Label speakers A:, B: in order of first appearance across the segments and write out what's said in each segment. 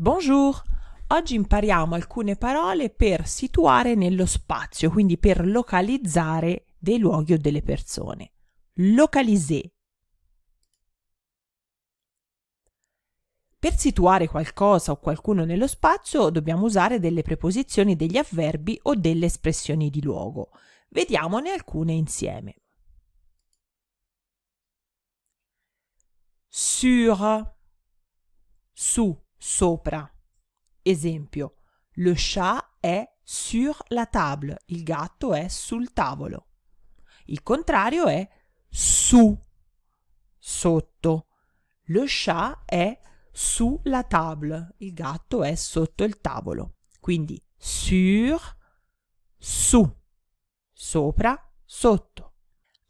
A: Bonjour! Oggi impariamo alcune parole per situare nello spazio, quindi per localizzare dei luoghi o delle persone. Localiser. Per situare qualcosa o qualcuno nello spazio dobbiamo usare delle preposizioni, degli avverbi o delle espressioni di luogo. Vediamone alcune insieme. Sur, su sopra. Esempio, le chat è sur la table, il gatto è sul tavolo. Il contrario è su, sotto. Le chat è la table, il gatto è sotto il tavolo. Quindi sur, su, sopra, sotto.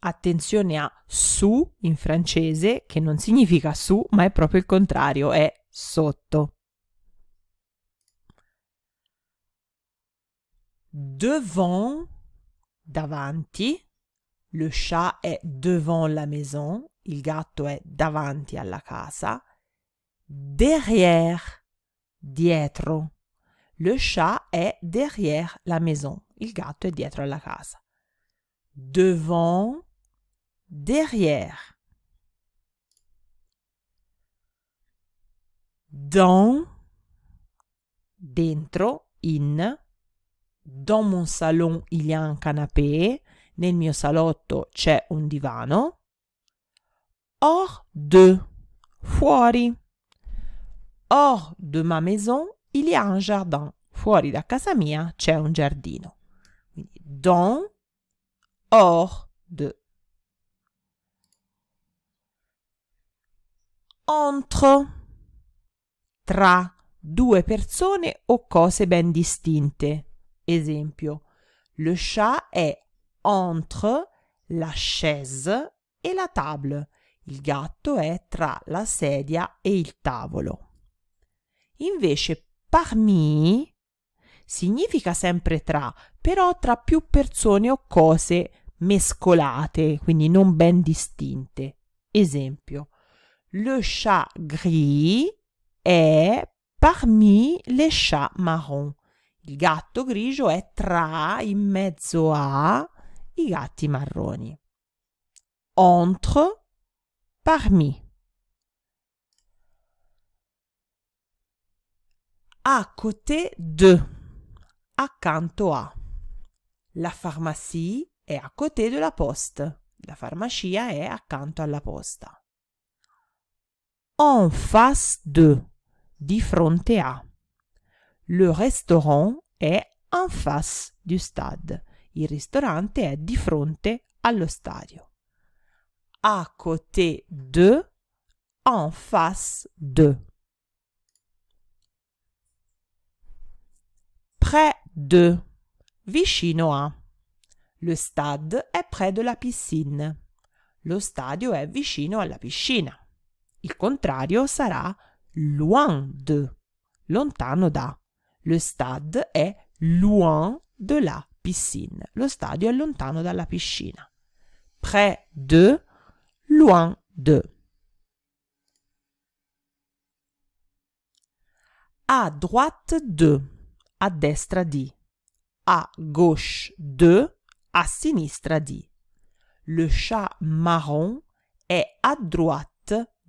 A: Attenzione a su in francese, che non significa su, ma è proprio il contrario, è sotto. Devant, davanti, le chat è devant la maison, il gatto è davanti alla casa. Derrière, dietro, le chat è derrière la maison, il gatto è dietro alla casa. Devant, derrière. dans, dentro, in, dans mon salon il y a un canapé, nel mio salotto c'è un divano, hors de, fuori, hors de ma maison il y a un jardin, fuori da casa mia c'è un giardino. Quindi dans, hors de. Entre tra due persone o cose ben distinte. Esempio, le chat è entre la chaise e la table. Il gatto è tra la sedia e il tavolo. Invece parmi significa sempre tra, però tra più persone o cose mescolate, quindi non ben distinte. Esempio, le chat gris è parmi les chats marrons. Il gatto grigio è tra, in mezzo a, i gatti marroni. Entre, parmi. A côté de, accanto a. La farmacia è a côté de la poste. La farmacia è accanto alla posta. en face de, di fronte a. Le restaurant est en face du stade. Il ristorante è di fronte allo stadio. A côté de, en face de. Près de, vicino a. Le stade est près de la piscine. Lo stadio è vicino alla piscina. Il contrario sarà loin de, lontano da. Le stade è loin de la piscine. Lo stadio è lontano dalla piscina. Près de, loin de. A droite de, a destra di, A gauche de, a sinistra di. Le chat marron est à droite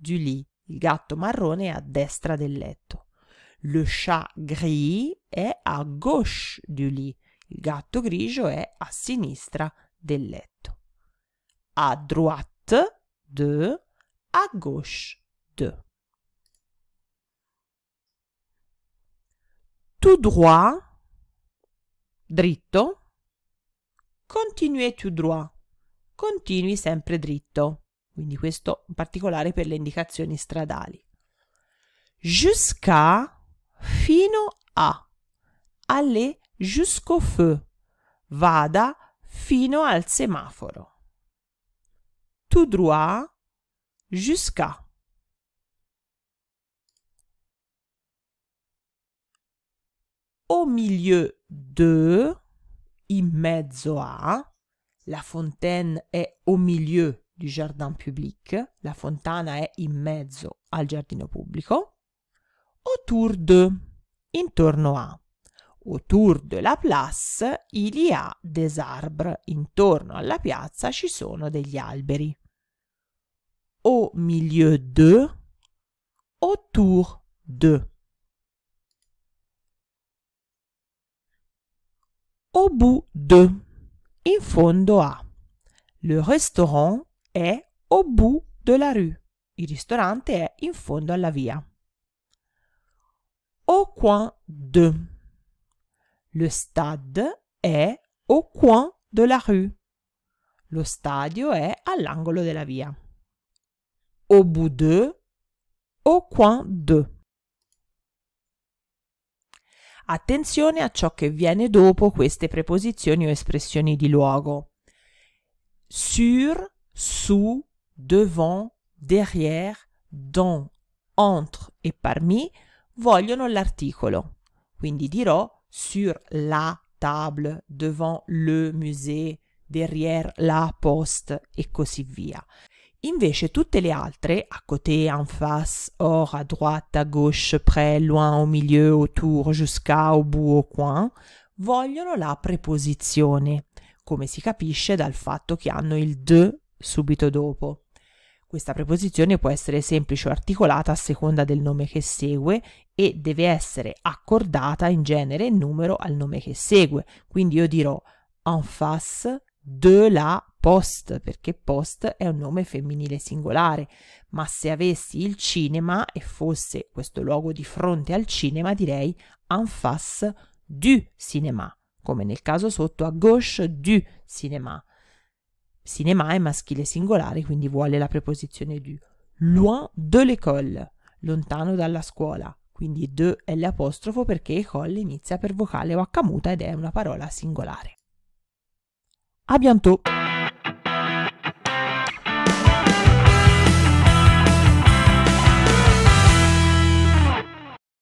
A: Julie, il gatto marrone, è a destra del letto. Le chat gris è a gauche du lit. Il gatto grigio è a sinistra del letto. A droite de, à gauche de. Tout droit, dritto. Continuez tout droit. Continui sempre dritto quindi questo in particolare per le indicazioni stradali. Jusqu'à, fino a, alle jusqu'au feu, vada fino al semaforo. Tout droit, jusqu'à. Au milieu de, in mezzo a, la fontaine è au milieu du jardin public, la fontana è in mezzo al giardino pubblico, autour de, intorno a. Autour de la place, il y a des arbres, intorno alla piazza ci sono degli alberi. Au milieu de, autour de. Au bout de, in fondo a. Le restaurant è au bout de la rue. Il ristorante è in fondo alla via. Au coin de. Le stade è au coin de la rue. Lo stadio è all'angolo della via. Au bout de, au coin de. Attenzione a ciò che viene dopo queste preposizioni o espressioni di luogo. Sur sous, devant, derrière, dans, entre e parmi vogliono l'articolo. Quindi dirò sur la table, devant le musée, derrière la poste e così via. Invece tutte le altre, à côté, en face, hors, à droite, à gauche, près, loin, au milieu, autour, jusqu'à, au bout, au coin, vogliono la preposizione, come si capisce dal fatto che hanno il de subito dopo. Questa preposizione può essere semplice o articolata a seconda del nome che segue e deve essere accordata in genere e numero al nome che segue. Quindi io dirò en face de la post, perché post è un nome femminile singolare, ma se avessi il cinema e fosse questo luogo di fronte al cinema, direi en face du cinéma, come nel caso sotto a gauche du cinéma. Cinema è maschile singolare, quindi vuole la preposizione du. Loin de l'école, lontano dalla scuola. Quindi de è l'apostrofo perché école inizia per vocale o accamuta ed è una parola singolare. A bientôt!